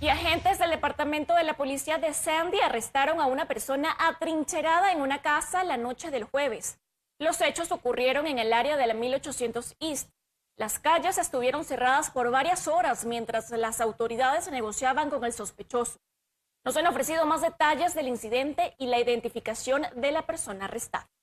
Y agentes del Departamento de la Policía de Sandy arrestaron a una persona atrincherada en una casa la noche del jueves. Los hechos ocurrieron en el área de la 1800 East. Las calles estuvieron cerradas por varias horas mientras las autoridades negociaban con el sospechoso. Nos han ofrecido más detalles del incidente y la identificación de la persona arrestada.